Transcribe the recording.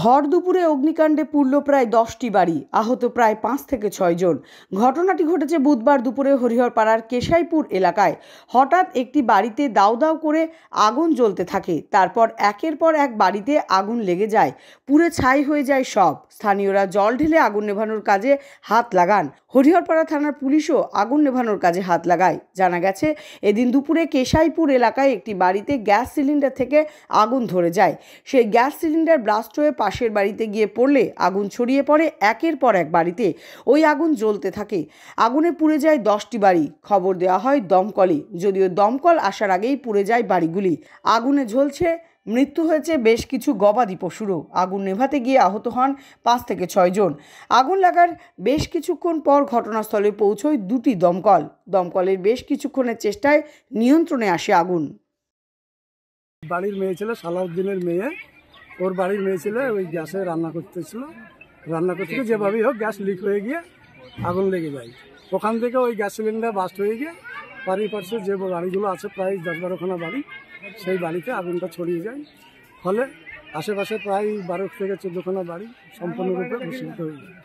ভর দুপুরে অগ্নিকাণ্ডে পুড়ল প্রায় দশটি বাড়ি আহত প্রায় পাঁচ থেকে ছয়জন ঘটনাটি ঘটেছে বুধবার দুপুরে হরিহরপাড়ার কেশাইপুর এলাকায় হঠাৎ একটি বাড়িতে দাও দাও করে আগুন জ্বলতে থাকে তারপর একের পর এক বাড়িতে আগুন লেগে যায় পুরে ছাই হয়ে যায় সব স্থানীয়রা জল ঢেলে আগুন নেভানোর কাজে হাত লাগান হরিহরপাড়া থানার পুলিশও আগুন নেভানোর কাজে হাত লাগায় জানা গেছে এদিন দুপুরে কেশাইপুর এলাকায় একটি বাড়িতে গ্যাস সিলিন্ডার থেকে আগুন ধরে যায় সেই গ্যাস সিলিন্ডার ব্লাস্ট হয়ে পাশের বাড়িতে গিয়ে পড়লে আগুন ছড়িয়ে পড়ে একের পর এক বাড়িতে ওই আগুন জ্বলতে থাকে আগুনে পুড়ে যায় দশটি বাড়ি খবর দেওয়া হয় দমকলে যদিও দমকল আসার আগেই পুড়ে যায় বাড়িগুলি আগুনে ঝলছে মৃত্যু হয়েছে বেশ কিছু গবাদি পশুরও আগুন নেভাতে গিয়ে আহত হন পাঁচ থেকে ছয়জন আগুন লাগার বেশ কিছুক্ষণ পর ঘটনাস্থলে পৌঁছয় দুটি দমকল দমকলের বেশ কিছুক্ষণের চেষ্টায় নিয়ন্ত্রণে আসে আগুন বাড়ির মেয়ে ছিল সালাউদ্দিনের মেয়ে ওর বাড়ির মেয়ে ছিল ওই গ্যাসে রান্না করতেছিল রান্না করতে যেভাবেই হোক গ্যাস লিক হয়ে গিয়ে আগুন লেগে যায় ওখান থেকে ওই গ্যাস সিলিন্ডার বাস্ট হয়ে গিয়ে পাশে যে বাড়িগুলো আছে প্রায় দশ বারোখানা বাড়ি সেই বাড়িতে আগুনটা ছড়িয়ে যায় ফলে আশেপাশে প্রায় বারো থেকে চোদ্দোখানা বাড়ি সম্পূর্ণরূপে ভূষিত হয়ে যায়